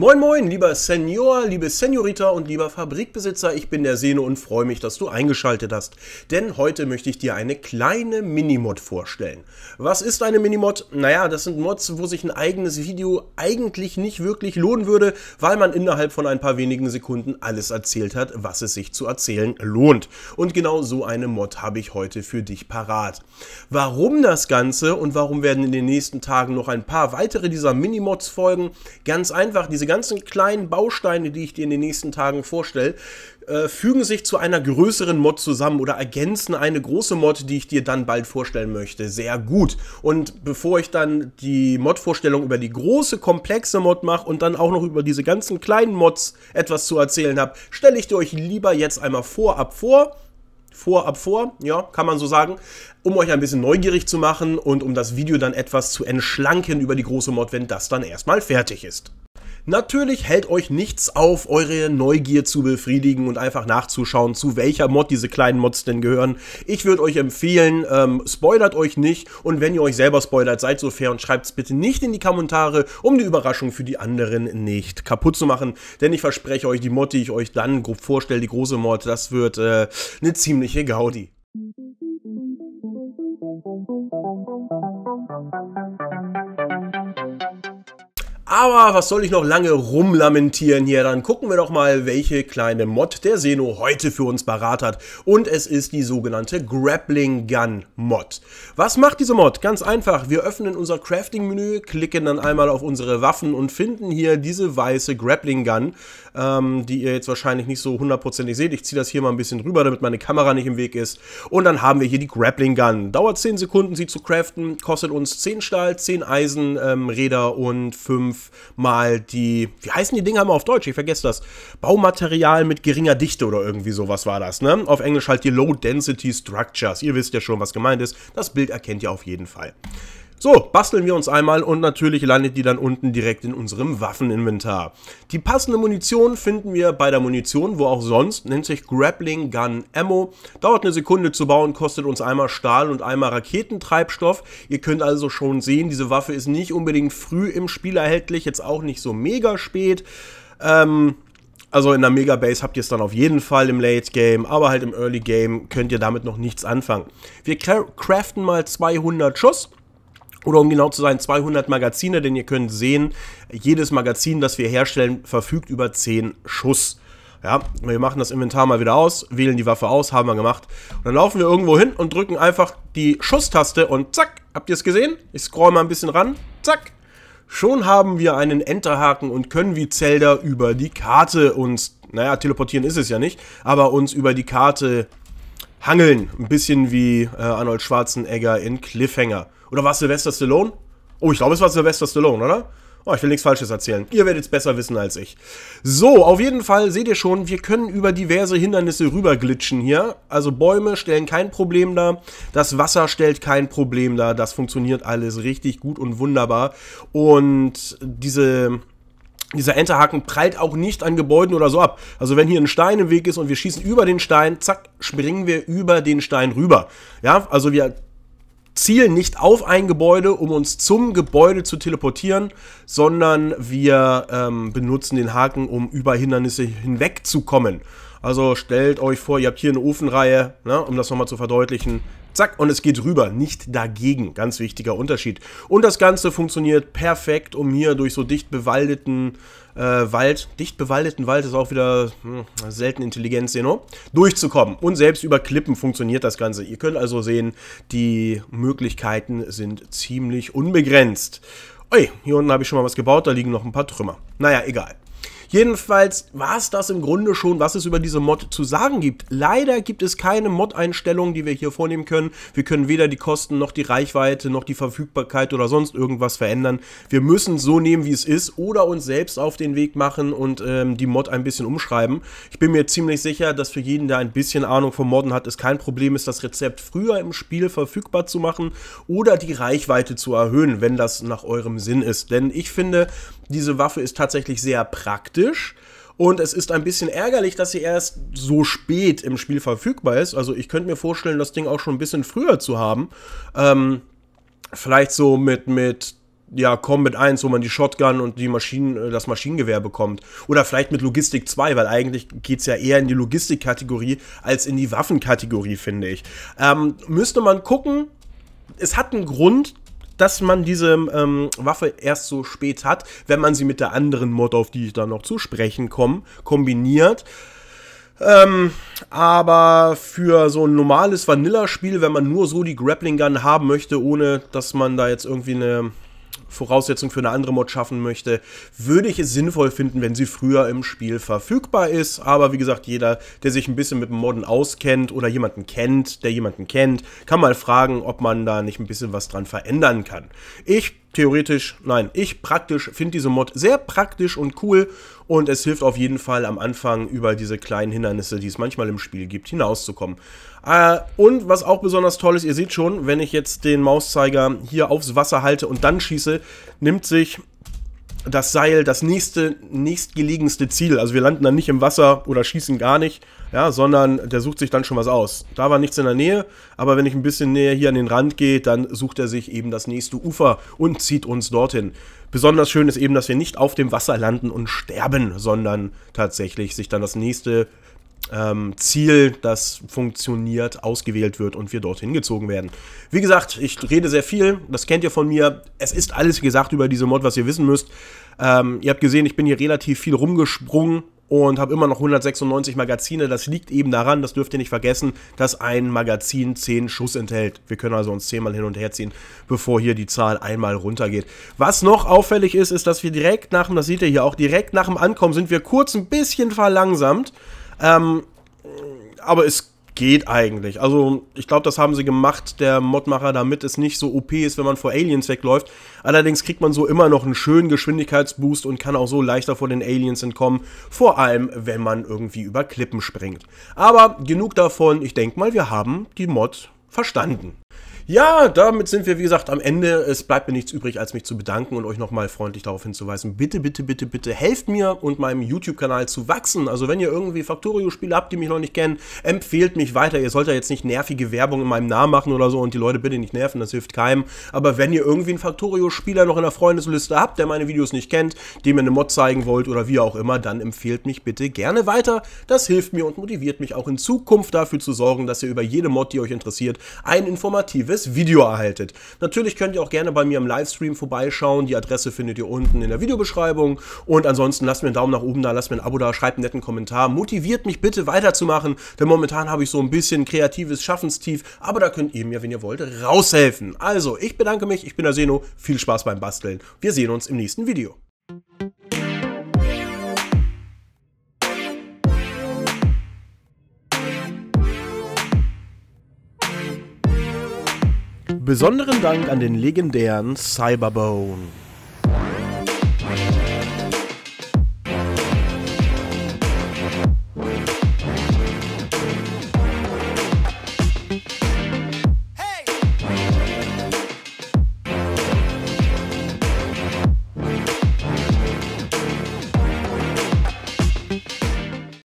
Moin moin, lieber Senior, liebe Seniorita und lieber Fabrikbesitzer, ich bin der Sene und freue mich, dass du eingeschaltet hast. Denn heute möchte ich dir eine kleine Minimod vorstellen. Was ist eine Minimod? Naja, das sind Mods, wo sich ein eigenes Video eigentlich nicht wirklich lohnen würde, weil man innerhalb von ein paar wenigen Sekunden alles erzählt hat, was es sich zu erzählen lohnt. Und genau so eine Mod habe ich heute für dich parat. Warum das Ganze und warum werden in den nächsten Tagen noch ein paar weitere dieser Minimods folgen? Ganz einfach, diese ganzen kleinen Bausteine, die ich dir in den nächsten Tagen vorstelle, äh, fügen sich zu einer größeren Mod zusammen oder ergänzen eine große Mod, die ich dir dann bald vorstellen möchte. Sehr gut. Und bevor ich dann die Mod-Vorstellung über die große, komplexe Mod mache und dann auch noch über diese ganzen kleinen Mods etwas zu erzählen habe, stelle ich dir euch lieber jetzt einmal vorab vor vorab vor, ja, kann man so sagen, um euch ein bisschen neugierig zu machen und um das Video dann etwas zu entschlanken über die große Mod, wenn das dann erstmal fertig ist. Natürlich hält euch nichts auf, eure Neugier zu befriedigen und einfach nachzuschauen, zu welcher Mod diese kleinen Mods denn gehören. Ich würde euch empfehlen, ähm, spoilert euch nicht und wenn ihr euch selber spoilert, seid so fair und schreibt es bitte nicht in die Kommentare, um die Überraschung für die anderen nicht kaputt zu machen. Denn ich verspreche euch, die Mod, die ich euch dann grob vorstelle, die große Mod, das wird äh, eine ziemliche Gaudi. Aber was soll ich noch lange rumlamentieren hier? Dann gucken wir doch mal, welche kleine Mod der Seno heute für uns parat hat. Und es ist die sogenannte Grappling Gun Mod. Was macht diese Mod? Ganz einfach. Wir öffnen unser Crafting-Menü, klicken dann einmal auf unsere Waffen und finden hier diese weiße Grappling Gun, ähm, die ihr jetzt wahrscheinlich nicht so hundertprozentig seht. Ich ziehe das hier mal ein bisschen rüber, damit meine Kamera nicht im Weg ist. Und dann haben wir hier die Grappling Gun. Dauert 10 Sekunden, sie zu craften, kostet uns 10 Stahl, 10 Eisenräder ähm, und 5 mal die, wie heißen die Dinger immer auf Deutsch? Ich vergesse das. Baumaterial mit geringer Dichte oder irgendwie sowas war das, ne? Auf Englisch halt die Low Density Structures. Ihr wisst ja schon, was gemeint ist. Das Bild erkennt ihr auf jeden Fall. So, basteln wir uns einmal und natürlich landet die dann unten direkt in unserem Waffeninventar. Die passende Munition finden wir bei der Munition, wo auch sonst, nennt sich Grappling Gun Ammo. Dauert eine Sekunde zu bauen, kostet uns einmal Stahl und einmal Raketentreibstoff. Ihr könnt also schon sehen, diese Waffe ist nicht unbedingt früh im Spiel erhältlich, jetzt auch nicht so mega spät. Ähm, also in der Mega Base habt ihr es dann auf jeden Fall im Late Game, aber halt im Early Game könnt ihr damit noch nichts anfangen. Wir craften mal 200 Schuss oder um genau zu sein 200 Magazine, denn ihr könnt sehen, jedes Magazin, das wir herstellen, verfügt über 10 Schuss. Ja, wir machen das Inventar mal wieder aus, wählen die Waffe aus, haben wir gemacht. Und dann laufen wir irgendwo hin und drücken einfach die Schusstaste und zack, habt ihr es gesehen? Ich scroll mal ein bisschen ran, zack. Schon haben wir einen Enterhaken und können wie Zelda über die Karte uns, naja, teleportieren ist es ja nicht, aber uns über die Karte Hangeln. Ein bisschen wie äh, Arnold Schwarzenegger in Cliffhanger. Oder war es Sylvester Stallone? Oh, ich glaube, es war Sylvester Stallone, oder? Oh, ich will nichts Falsches erzählen. Ihr werdet es besser wissen als ich. So, auf jeden Fall seht ihr schon, wir können über diverse Hindernisse rüberglitschen hier. Also Bäume stellen kein Problem dar, das Wasser stellt kein Problem dar, das funktioniert alles richtig gut und wunderbar. Und diese dieser Enterhaken prallt auch nicht an Gebäuden oder so ab. Also wenn hier ein Stein im Weg ist und wir schießen über den Stein, zack, springen wir über den Stein rüber. Ja, also wir zielen nicht auf ein Gebäude, um uns zum Gebäude zu teleportieren, sondern wir ähm, benutzen den Haken, um über Hindernisse hinwegzukommen. Also stellt euch vor, ihr habt hier eine Ofenreihe, ne, um das nochmal zu verdeutlichen zack, und es geht rüber, nicht dagegen. Ganz wichtiger Unterschied. Und das Ganze funktioniert perfekt, um hier durch so dicht bewaldeten äh, Wald, dicht bewaldeten Wald ist auch wieder hm, selten Intelligenz, Seno, durchzukommen. Und selbst über Klippen funktioniert das Ganze. Ihr könnt also sehen, die Möglichkeiten sind ziemlich unbegrenzt. Ui, hier unten habe ich schon mal was gebaut, da liegen noch ein paar Trümmer. Naja, egal. Jedenfalls war es das im Grunde schon, was es über diese Mod zu sagen gibt. Leider gibt es keine Mod-Einstellungen, die wir hier vornehmen können. Wir können weder die Kosten noch die Reichweite noch die Verfügbarkeit oder sonst irgendwas verändern. Wir müssen so nehmen, wie es ist oder uns selbst auf den Weg machen und ähm, die Mod ein bisschen umschreiben. Ich bin mir ziemlich sicher, dass für jeden, der ein bisschen Ahnung von Modden hat, es kein Problem ist, das Rezept früher im Spiel verfügbar zu machen oder die Reichweite zu erhöhen, wenn das nach eurem Sinn ist. Denn ich finde, diese Waffe ist tatsächlich sehr praktisch. Und es ist ein bisschen ärgerlich, dass sie erst so spät im Spiel verfügbar ist. Also ich könnte mir vorstellen, das Ding auch schon ein bisschen früher zu haben. Ähm, vielleicht so mit, mit ja, Combat 1, wo man die Shotgun und die Maschinen, äh, das Maschinengewehr bekommt. Oder vielleicht mit Logistik 2, weil eigentlich geht es ja eher in die Logistikkategorie als in die Waffenkategorie, finde ich. Ähm, müsste man gucken. Es hat einen Grund, dass man diese ähm, Waffe erst so spät hat, wenn man sie mit der anderen Mod, auf die ich dann noch zu sprechen komme, kombiniert. Ähm, aber für so ein normales Vanilla-Spiel, wenn man nur so die Grappling Gun haben möchte, ohne dass man da jetzt irgendwie eine Voraussetzung für eine andere Mod schaffen möchte, würde ich es sinnvoll finden, wenn sie früher im Spiel verfügbar ist. Aber wie gesagt, jeder, der sich ein bisschen mit dem Modden auskennt oder jemanden kennt, der jemanden kennt, kann mal fragen, ob man da nicht ein bisschen was dran verändern kann. Ich theoretisch, nein, ich praktisch finde diese Mod sehr praktisch und cool und es hilft auf jeden Fall am Anfang über diese kleinen Hindernisse, die es manchmal im Spiel gibt, hinauszukommen. Äh, und was auch besonders toll ist, ihr seht schon, wenn ich jetzt den Mauszeiger hier aufs Wasser halte und dann schieße, nimmt sich das Seil, das nächste, nächstgelegenste Ziel. Also wir landen dann nicht im Wasser oder schießen gar nicht, ja, sondern der sucht sich dann schon was aus. Da war nichts in der Nähe, aber wenn ich ein bisschen näher hier an den Rand gehe, dann sucht er sich eben das nächste Ufer und zieht uns dorthin. Besonders schön ist eben, dass wir nicht auf dem Wasser landen und sterben, sondern tatsächlich sich dann das nächste ähm, Ziel, das funktioniert, ausgewählt wird und wir dorthin gezogen werden. Wie gesagt, ich rede sehr viel, das kennt ihr von mir. Es ist alles gesagt über diese Mod, was ihr wissen müsst. Ähm, ihr habt gesehen, ich bin hier relativ viel rumgesprungen und habe immer noch 196 Magazine. Das liegt eben daran, das dürft ihr nicht vergessen, dass ein Magazin 10 Schuss enthält. Wir können also uns 10 mal hin und her ziehen, bevor hier die Zahl einmal runtergeht. Was noch auffällig ist, ist, dass wir direkt nach dem, das seht ihr hier auch, direkt nach dem Ankommen sind wir kurz ein bisschen verlangsamt. Ähm, aber es geht eigentlich. Also, ich glaube, das haben sie gemacht, der Modmacher, damit es nicht so OP ist, wenn man vor Aliens wegläuft. Allerdings kriegt man so immer noch einen schönen Geschwindigkeitsboost und kann auch so leichter vor den Aliens entkommen. Vor allem, wenn man irgendwie über Klippen springt. Aber genug davon. Ich denke mal, wir haben die Mod verstanden. Ja, damit sind wir, wie gesagt, am Ende. Es bleibt mir nichts übrig, als mich zu bedanken und euch nochmal freundlich darauf hinzuweisen. Bitte, bitte, bitte, bitte helft mir und meinem YouTube-Kanal zu wachsen. Also wenn ihr irgendwie Factorio-Spiele habt, die mich noch nicht kennen, empfehlt mich weiter. Ihr sollt ja jetzt nicht nervige Werbung in meinem Namen machen oder so und die Leute bitte nicht nerven, das hilft keinem. Aber wenn ihr irgendwie einen Factorio-Spieler noch in der Freundesliste habt, der meine Videos nicht kennt, dem ihr eine Mod zeigen wollt oder wie auch immer, dann empfehlt mich bitte gerne weiter. Das hilft mir und motiviert mich auch in Zukunft dafür zu sorgen, dass ihr über jede Mod, die euch interessiert, ein informatives tolles Video erhaltet. Natürlich könnt ihr auch gerne bei mir im Livestream vorbeischauen. Die Adresse findet ihr unten in der Videobeschreibung. Und ansonsten lasst mir einen Daumen nach oben da, lasst mir ein Abo da, schreibt einen netten Kommentar. Motiviert mich bitte weiterzumachen, denn momentan habe ich so ein bisschen kreatives Schaffenstief. Aber da könnt ihr mir, wenn ihr wollt, raushelfen. Also, ich bedanke mich. Ich bin der Seno. Viel Spaß beim Basteln. Wir sehen uns im nächsten Video. Besonderen Dank an den legendären Cyberbone.